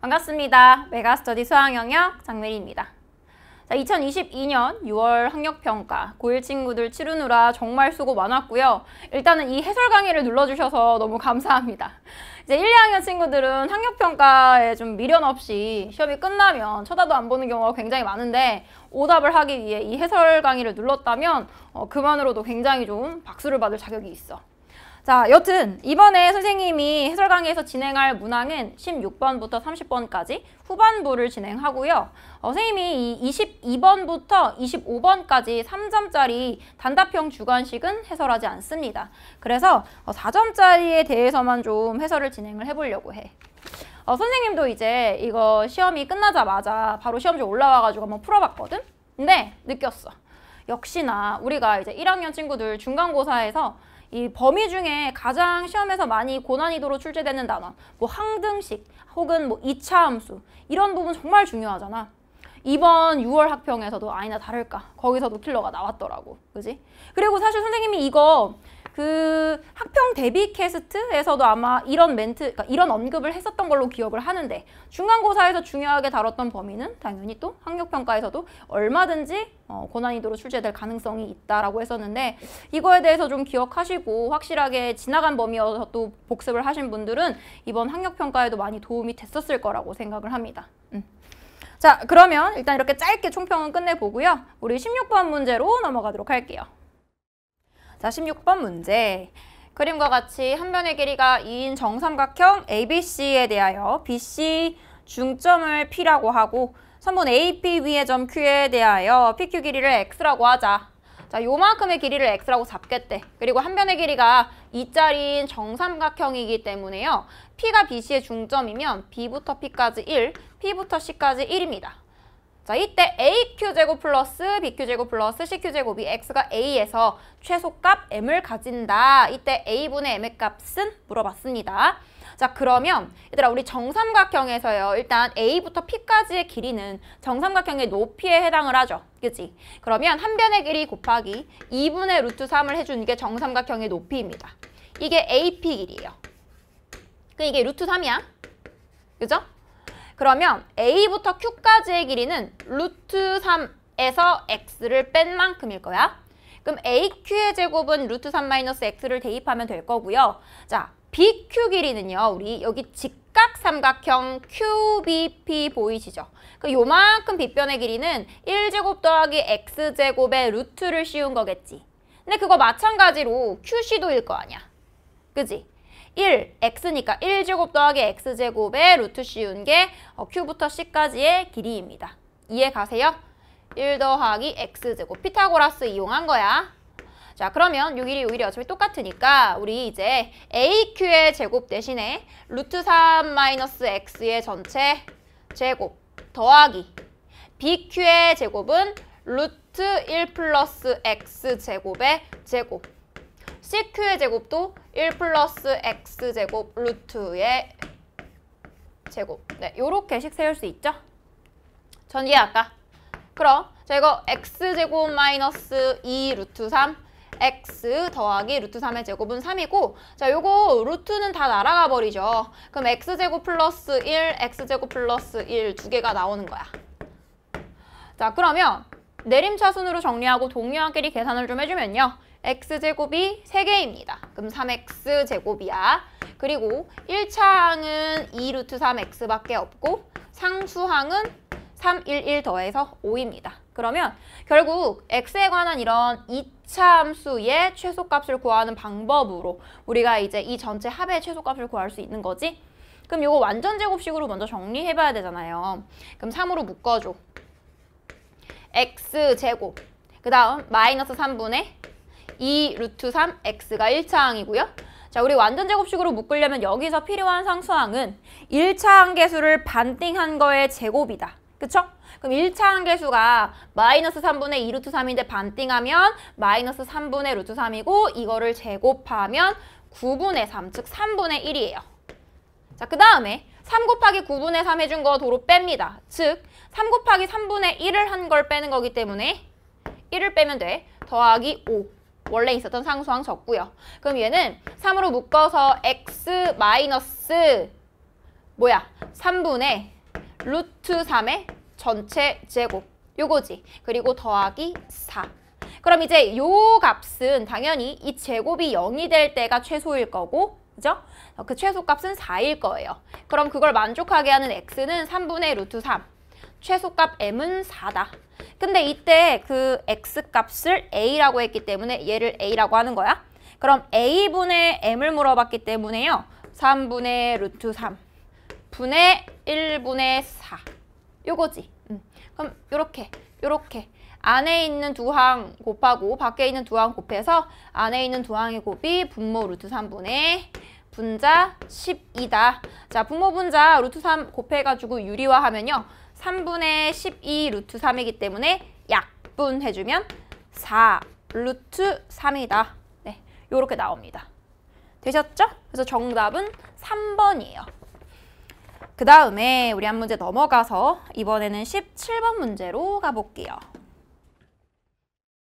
반갑습니다. 메가스터디 수학영역 장미리입니다. 자, 2022년 6월 학력평가 고1 친구들 치르느라 정말 수고 많았고요. 일단은 이 해설 강의를 눌러주셔서 너무 감사합니다. 이제 1, 2학년 친구들은 학력평가에 좀 미련 없이 시험이 끝나면 쳐다도 안 보는 경우가 굉장히 많은데 오답을 하기 위해 이 해설 강의를 눌렀다면 어, 그만으로도 굉장히 좀 박수를 받을 자격이 있어. 자, 여튼 이번에 선생님이 해설 강의에서 진행할 문항은 16번부터 30번까지 후반부를 진행하고요. 어, 선생님이 22번부터 25번까지 3점짜리 단답형 주관식은 해설하지 않습니다. 그래서 어, 4점짜리에 대해서만 좀 해설을 진행을 해보려고 해. 어, 선생님도 이제 이거 시험이 끝나자마자 바로 시험지 올라와가지고 한번 풀어봤거든? 근데 느꼈어. 역시나 우리가 이제 1학년 친구들 중간고사에서 이 범위 중에 가장 시험에서 많이 고난이도로 출제되는 단어 뭐 항등식 혹은 뭐 2차 함수 이런 부분 정말 중요하잖아 이번 6월 학평에서도 아니나 다를까 거기서도 킬러가 나왔더라고 그지? 그리고 사실 선생님이 이거 그 학평 데뷔 캐스트에서도 아마 이런 멘트, 그러니까 이런 언급을 했었던 걸로 기억을 하는데 중간고사에서 중요하게 다뤘던 범위는 당연히 또 학력평가에서도 얼마든지 어, 고난이도로 출제될 가능성이 있다라고 했었는데 이거에 대해서 좀 기억하시고 확실하게 지나간 범위여서 또 복습을 하신 분들은 이번 학력평가에도 많이 도움이 됐었을 거라고 생각을 합니다. 음. 자 그러면 일단 이렇게 짧게 총평은 끝내보고요. 우리 16번 문제로 넘어가도록 할게요. 자, 16번 문제. 그림과 같이 한 면의 길이가 2인 정삼각형 ABC에 대하여 BC 중점을 P라고 하고 3번 AP 위의 점 Q에 대하여 PQ 길이를 X라고 하자. 자, 요만큼의 길이를 X라고 잡겠대. 그리고 한 변의 길이가 2짜리인 정삼각형이기 때문에요. P가 BC의 중점이면 B부터 P까지 1, P부터 C까지 1입니다. 자, 이때 AQ제곱 플러스 BQ제곱 플러스 CQ제곱이 X가 A에서 최소값 M을 가진다. 이때 A분의 M의 값은 물어봤습니다. 자, 그러면 얘들아 우리 정삼각형에서요. 일단 A부터 P까지의 길이는 정삼각형의 높이에 해당을 하죠. 그지? 그러면 한 변의 길이 곱하기 2분의 루트 3을 해주는 게 정삼각형의 높이입니다. 이게 AP 길이에요. 그 이게 루트 3이야. 그죠? 그러면 A부터 Q까지의 길이는 루트 3에서 X를 뺀 만큼일 거야. 그럼 AQ의 제곱은 루트 3 마이너스 X를 대입하면 될 거고요. 자, BQ 길이는요. 우리 여기 직각 삼각형 QBP 보이시죠? 그 요만큼 빗변의 길이는 1제곱 더하기 X제곱의 루트를 씌운 거겠지. 근데 그거 마찬가지로 QC도 일 거 아니야. 그지? 1, x니까 1제곱 더하기 x 제곱에 루트 씌운 게 어, q부터 c까지의 길이입니다. 이해 가세요? 1 더하기 x제곱 피타고라스 이용한 거야. 자 그러면 6일이 5일이 어차피 똑같으니까 우리 이제 AQ의 제곱 대신에 루트 3 마이너스 X의 전체 제곱 더하기 BQ의 제곱은 루트 1 플러스 X제곱의 제곱 시크의 제곱도 1 플러스 x제곱 루트의 제곱 네, 요렇게식 세울 수 있죠? 전 이해할까? 그럼 제거 x제곱 마이너스 2 루트 3 x 더하기 루트 3의 제곱은 3이고 자 요거 루트는 다 날아가 버리죠. 그럼 x제곱 플러스 1, x제곱 플러스 1 두 개가 나오는 거야. 자 그러면 내림차순으로 정리하고 동의하끼리 계산을 좀 해주면요. x제곱이 3개입니다. 그럼 3x제곱이야. 그리고 1차항은 2루트 3x밖에 없고 상수항은 3, 1, 1 더해서 5입니다. 그러면 결국 x에 관한 이런 2차 함수의 최소값을 구하는 방법으로 우리가 이제 이 전체 합의 최소값을 구할 수 있는 거지? 그럼 이거 완전 제곱식으로 먼저 정리해봐야 되잖아요. 그럼 3으로 묶어줘. x제곱 그 다음 마이너스 3분의 2 루트 3 x가 1차항이고요. 자, 우리 완전제곱식으로 묶으려면 여기서 필요한 상수항은 1차항 계수를 반띵한 거의 제곱이다. 그쵸? 그럼 1차항 계수가 마이너스 3분의 2 루트 3인데 반띵하면 마이너스 3분의 루트 3이고 이거를 제곱하면 9분의 3, 즉 3분의 1이에요. 자, 그 다음에 3 곱하기 9분의 3 해준 거 도로 뺍니다. 즉, 3 곱하기 3분의 1을 한 걸 빼는 거기 때문에 1을 빼면 돼. 더하기 5. 원래 있었던 상수항 적고요. 그럼 얘는 3으로 묶어서 x 마이너스 뭐야? 3분의 루트 3의 전체 제곱. 요거지. 그리고 더하기 4. 그럼 이제 요 값은 당연히 이 제곱이 0이 될 때가 최소일 거고 그죠? 어, 그 최소값은 4일 거예요. 그럼 그걸 만족하게 하는 x는 3분의 루트 3. 최소값 m은 4다. 근데 이때 그 x값을 a라고 했기 때문에 얘를 a라고 하는 거야. 그럼 a분의 m을 물어봤기 때문에요. 3분의 루트 3 분의 1분의 4 요거지. 음. 그럼 요렇게 요렇게 안에 있는 두 항 곱하고 밖에 있는 두 항 곱해서 안에 있는 두 항의 곱이 분모 루트 3분의 분자 12다. 자 분모 분자 루트 3 곱해가지고 유리화하면요. 3분의 12 루트 3이기 때문에 약분해주면 4 루트 3이다. 네, 요렇게 나옵니다. 되셨죠? 그래서 정답은 3번이에요. 그 다음에 우리 한 문제 넘어가서 이번에는 17번 문제로 가볼게요.